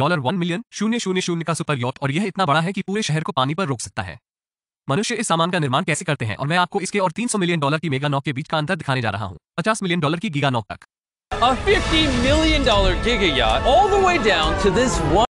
dollar one million शून्य शून्य शून्य का सुपर यॉट और यह इतना बड़ा है कि पूरे शहर को पानी पर रोक सकता है मनुष्य इस सामान का निर्माण कैसे करते हैं और मैं आपको इसके और 300 मिलियन डॉलर की मेगा नॉक के बीच का अंतर दिखाने जा रहा हूँ 50 मिलियन डॉलर की गीगा नॉक तक $50